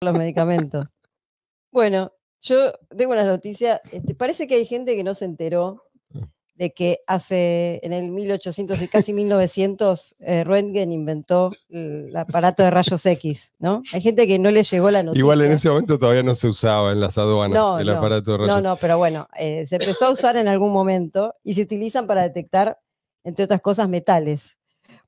los medicamentos. Bueno, yo tengo una noticia. Este, parece que hay gente que no se enteró mm. de que hace en el 1800 y casi 1900 eh, Röntgen inventó el aparato de rayos X, ¿no? Hay gente que no le llegó la noticia. Igual en ese momento todavía no se usaba en las aduanas el aparato de rayos. No, no, pero bueno, eh, se empezó a usar en algún momento y se utilizan para detectar, entre otras cosas, metales.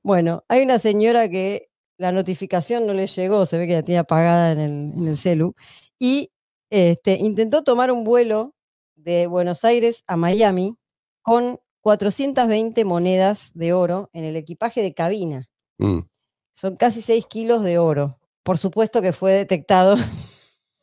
Bueno, hay una señora que la notificación no le llegó, se ve que la tenía apagada en el, en celu, y este, intentó tomar un vuelo de Buenos Aires a Miami con 420 monedas de oro en el equipaje de cabina. Mm. Son casi 6 kilos de oro. Por supuesto que fue detectado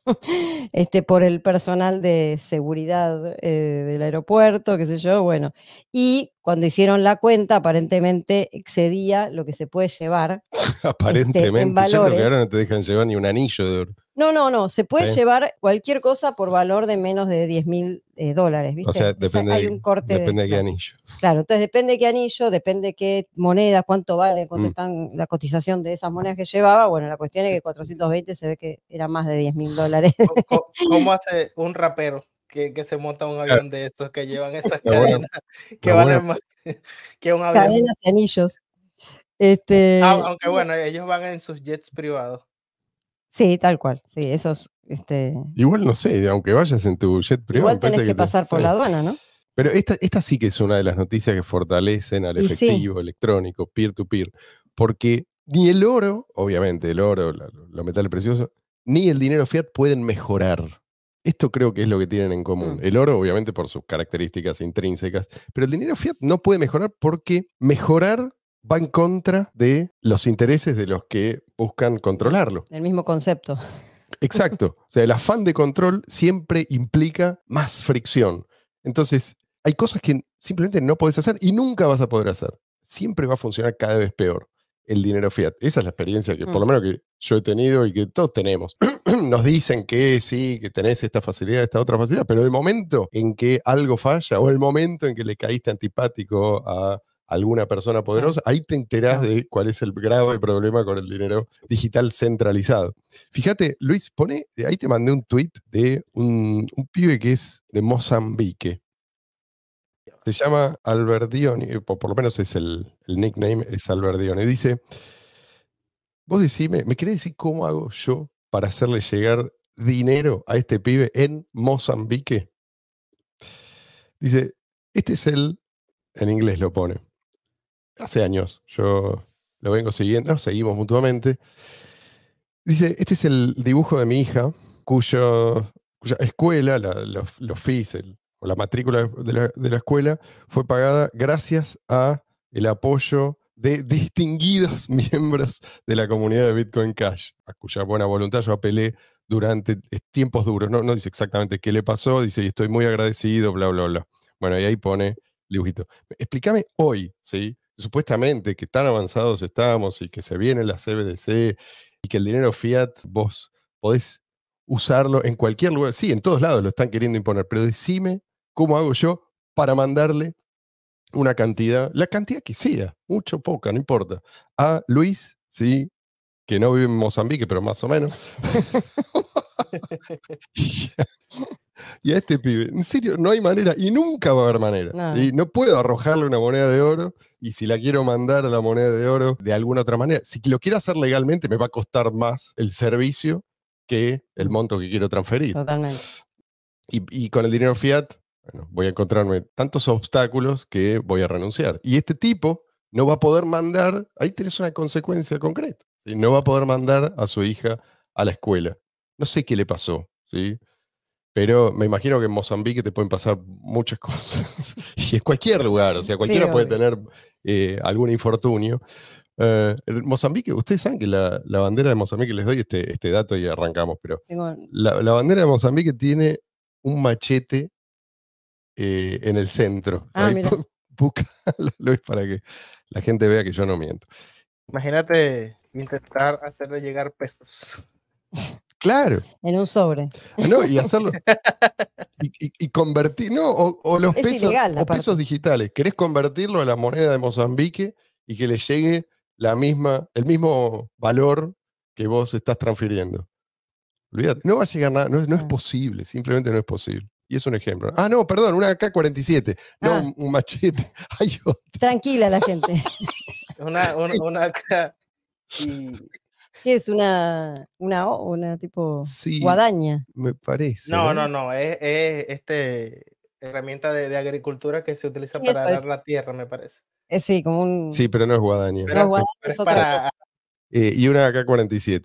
este, por el personal de seguridad eh, del aeropuerto, qué sé yo, bueno. Y cuando hicieron la cuenta, aparentemente excedía lo que se puede llevar. Este, aparentemente, yo creo que ahora no te dejan llevar ni un anillo de oro. No, no, no, se puede llevar cualquier cosa por valor de menos de 10 mil eh, dólares, ¿viste? O sea, depende, hay un corte depende de, qué anillo. Claro, entonces depende de qué anillo, depende de qué moneda, cuánto vale, cuánto mm. están la cotización de esas monedas que llevaba. Bueno, la cuestión es que 420 se ve que era más de 10 mil dólares. ¿Cómo, hace un rapero? Que, se monta un avión de estos que llevan esas cadenas que valen más que un avión. Cadenas y anillos. Este... Ah, aunque bueno, ellos van en sus jets privados. Sí, tal cual. Sí, esos. Este... Igual no sé, aunque vayas en tu jet privado. Igual tienes que, pasar por la aduana, ¿no? Pero esta, sí que es una de las noticias que fortalecen al efectivo electrónico, peer-to-peer, porque ni el oro, obviamente el oro, los metales preciosos, ni el dinero fiat pueden mejorar. Esto creo que es lo que tienen en común. Mm. El oro, obviamente, por sus características intrínsecas, pero el dinero fiat no puede mejorar porque mejorar va en contra de los intereses de los que buscan controlarlo. El mismo concepto. Exacto. O sea, el afán de control siempre implica más fricción. Entonces, hay cosas que simplemente no podés hacer y nunca vas a poder hacer. Siempre va a funcionar cada vez peor el dinero fiat. Esa es la experiencia que por lo mm. menos que yo he tenido y que todos tenemos. Nos dicen que sí, que tenés esta facilidad, esta otra facilidad, pero el momento en que algo falla o el momento en que le caíste antipático a alguna persona poderosa, ahí te enterás de cuál es el grave problema con el dinero digital centralizado. Fíjate, Luis, pone, ahí te mandé un tweet de un, pibe que es de Mozambique. Se llama Alberdioni, eh, por, por lo menos es el, nickname, es y Dice, vos decime, ¿me querés decir cómo hago yo para hacerle llegar dinero a este pibe en Mozambique? Dice, este es el en inglés lo pone hace años. Yo lo vengo siguiendo, seguimos mutuamente. Dice, este es el dibujo de mi hija, cuyo, cuya escuela, los, FIS, o la matrícula de la, escuela fue pagada gracias al apoyo de distinguidos miembros de la comunidad de Bitcoin Cash, a cuya buena voluntad yo apelé durante tiempos duros. No, no dice exactamente qué le pasó, dice, y estoy muy agradecido, bla, bla, bla. Bueno, y ahí pone dibujito. Explícame hoy, ¿sí? supuestamente que tan avanzados estamos y que se viene la CBDC y que el dinero fiat vos podés usarlo en cualquier lugar. Sí, en todos lados lo están queriendo imponer, pero decime cómo hago yo para mandarle una cantidad, la cantidad que sea, mucho o poca, no importa, a Luis, sí, que no vive en Mozambique, pero más o menos. y a este pibe, en serio, no hay manera y nunca va a haber manera. Y no puedo arrojarle una moneda de oro y si la quiero mandar a la moneda de oro de alguna otra manera, si lo quiero hacer legalmente me va a costar más el servicio que el monto que quiero transferir. Totalmente. Y, con el dinero fiat, bueno, voy a encontrarme tantos obstáculos que voy a renunciar. Y este tipo no va a poder mandar, ahí tienes una consecuencia concreta, no va a poder mandar a su hija a la escuela. No sé qué le pasó, ¿sí? Pero me imagino que en Mozambique te pueden pasar muchas cosas. y en cualquier lugar, o sea, cualquiera puede tener eh, algún infortunio. Eh, Mozambique, ustedes saben que la, bandera de Mozambique, les doy este, este dato y arrancamos, pero la, bandera de Mozambique tiene un machete eh, en el centro. Ah, Ahí, mira. Busca, para que la gente vea que yo no miento. Imagínate intentar hacerle llegar pesos. Claro. En un sobre. Ah, no, y hacerlo. y, convertir. No, o, los, pesos, pesos digitales. ¿Querés convertirlo a la moneda de Mozambique y que le llegue la misma, el mismo valor que vos estás transfiriendo? no va a llegar nada, no, es ah. posible, simplemente no es posible. Y es un ejemplo. Ah, no, perdón, una AK-47, no ah. un, machete. Tranquila la gente. una, una, una AK. Y, es una, una, una tipo guadaña. Me parece. No, no, no, es, es, este herramienta de, de, agricultura que se utiliza para arar la tierra, me parece. Eh, sí, como un... Sí, pero no es guadaña. Pero, y una AK-47.